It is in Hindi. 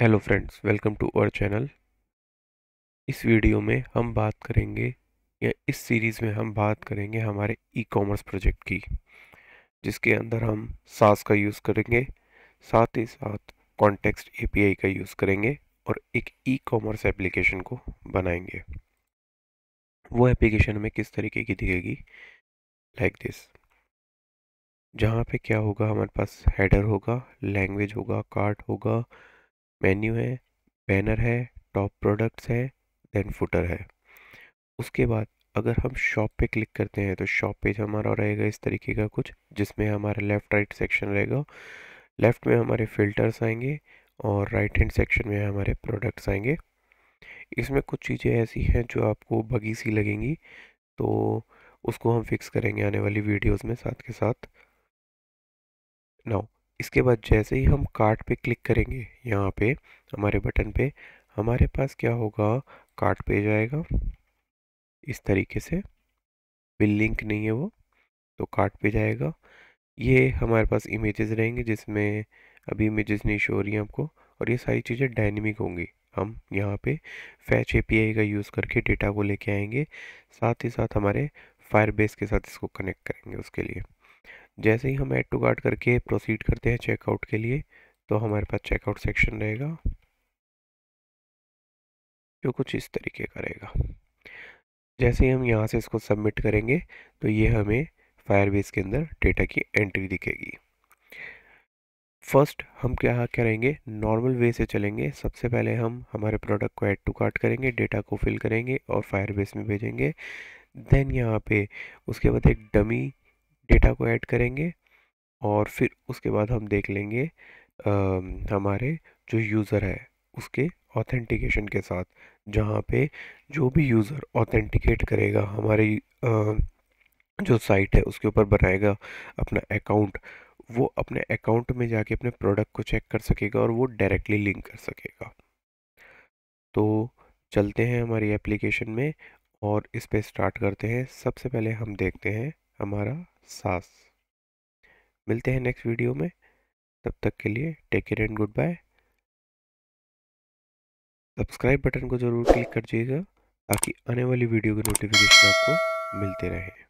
hello friends welcome to our channel इस वीडियो में हम बात करेंगे या इस सीरीज़ में हम बात करेंगे हमारे ई कॉमर्स प्रोजेक्ट की जिसके अंदर हम सास का यूज़ करेंगे साथ ही साथ कॉन्टेक्स्ट एपीआई का यूज़ करेंगे और एक ई कॉमर्स एप्लीकेशन को बनाएंगे वो एप्लीकेशन हमें किस तरीके की दिखेगी लाइक दिस जहाँ पे क्या होगा हमारे पास हेडर होगा लैंग्वेज होगा कार्ड होगा मेन्यू है बैनर है टॉप प्रोडक्ट्स है देन फुटर है उसके बाद अगर हम शॉप पे क्लिक करते हैं तो शॉप पेज हमारा रहेगा इस तरीके का कुछ जिसमें हमारा लेफ़्ट राइट सेक्शन रहेगा लेफ़्ट में हमारे फ़िल्टर्स आएंगे और राइट हैंड सेक्शन में हमारे प्रोडक्ट्स आएंगे इसमें कुछ चीज़ें ऐसी हैं जो आपको बगी सी लगेंगी तो उसको हम फिक्स करेंगे आने वाली वीडियोस में साथ के साथ नाउ इसके बाद जैसे ही हम कार्ट पे क्लिक करेंगे यहाँ पे हमारे बटन पे हमारे पास क्या होगा कार्ट पेज आएगा इस तरीके से बिल लिंक नहीं है वो तो कार्ट पेज आएगा ये हमारे पास इमेजेस रहेंगे जिसमें अभी इमेजेस नहीं शो हो रही हैं आपको और ये सारी चीज़ें डायनेमिक होंगी हम यहाँ पे फैच ए का यूज़ करके डेटा को लेके आएंगे साथ ही साथ हमारे फायर बेस के साथ इसको कनेक्ट करेंगे उसके लिए जैसे ही हम ऐड टू कार्ट करके प्रोसीड करते हैं चेकआउट के लिए तो हमारे पास चेकआउट सेक्शन रहेगा जो कुछ इस तरीके का रहेगा जैसे ही हम यहाँ से इसको सबमिट करेंगे तो ये हमें फायरबेस के अंदर डेटा की एंट्री दिखेगी फर्स्ट हम क्या करेंगे नॉर्मल वे से चलेंगे सबसे पहले हम हमारे प्रोडक्ट को ऐड टू कार्ट करेंगे डेटा को फिल करेंगे और फायरबेस में भेजेंगे देन यहाँ पे उसके बाद एक डमी डेटा को ऐड करेंगे और फिर उसके बाद हम देख लेंगे आ, हमारे जो यूज़र है उसके ऑथेंटिकेशन के साथ जहाँ पे जो भी यूज़र ऑथेंटिकेट करेगा हमारे आ, जो साइट है उसके ऊपर बनाएगा अपना अकाउंट वो अपने अकाउंट में जाके अपने प्रोडक्ट को चेक कर सकेगा और वो डायरेक्टली लिंक कर सकेगा तो चलते हैं हमारी एप्लीकेशन में और इस पर स्टार्ट करते हैं सबसे पहले हम देखते हैं हमारा सास मिलते हैं नेक्स्ट वीडियो में तब तक के लिए take care and goodbye subscribe button को ज़रूर क्लिक कर दीजिएगा ताकि आने वाली वीडियो के नोटिफिकेशन आपको मिलते रहे